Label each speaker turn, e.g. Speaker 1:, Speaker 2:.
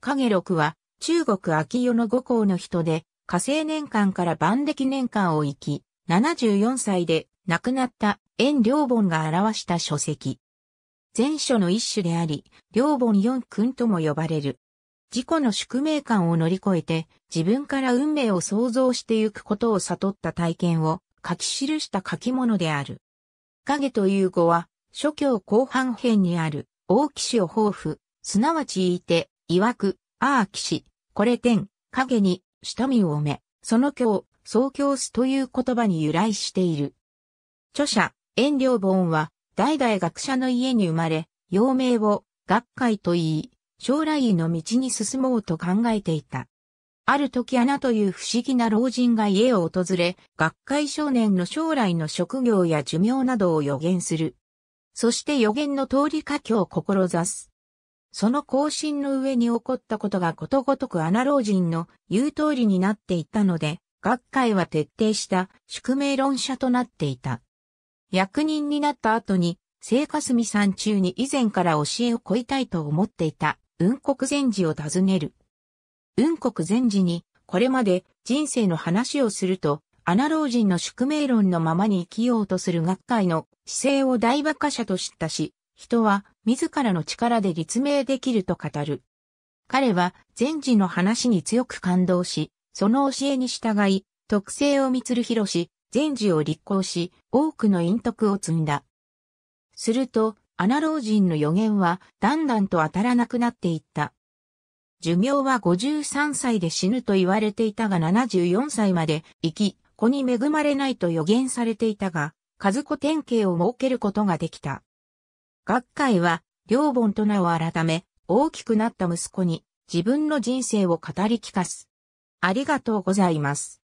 Speaker 1: 影六は、中国秋代の五行の人で、火星年間から万暦年間を生き、74歳で亡くなった円良本が表した書籍。前書の一種であり、良本四君とも呼ばれる。自己の宿命感を乗り越えて、自分から運命を想像してゆくことを悟った体験を書き記した書き物である。影という語は、諸教後半編にある、大騎士を抱負、すなわちいて、曰く、ああ騎士、これ天、影に、下見を埋め、その教、総教すという言葉に由来している。著者、遠慮本は、代々学者の家に生まれ、幼名を、学会と言い、将来の道に進もうと考えていた。ある時穴という不思議な老人が家を訪れ、学会少年の将来の職業や寿命などを予言する。そして予言の通り家境を志す。その更新の上に起こったことがことごとくアナロー人の言う通りになっていたので、学会は徹底した宿命論者となっていた。役人になった後に、聖霞さん中に以前から教えを乞いたいと思っていた、雲国禅寺を訪ねる。雲国禅寺に、これまで人生の話をすると、アナロー人の宿命論のままに生きようとする学会の姿勢を大馬鹿者と知ったし、人は自らの力で立命できると語る。彼は禅師の話に強く感動し、その教えに従い、特性を満広し、禅師を立候し、多くの陰徳を積んだ。すると、アナロー人の予言はだんだんと当たらなくなっていった。寿命は53歳で死ぬと言われていたが74歳まで生き、子に恵まれないと予言されていたが、数子典型を設けることができた。学会は、両本と名を改め、大きくなった息子に自分の人生を語り聞かす。ありがとうございます。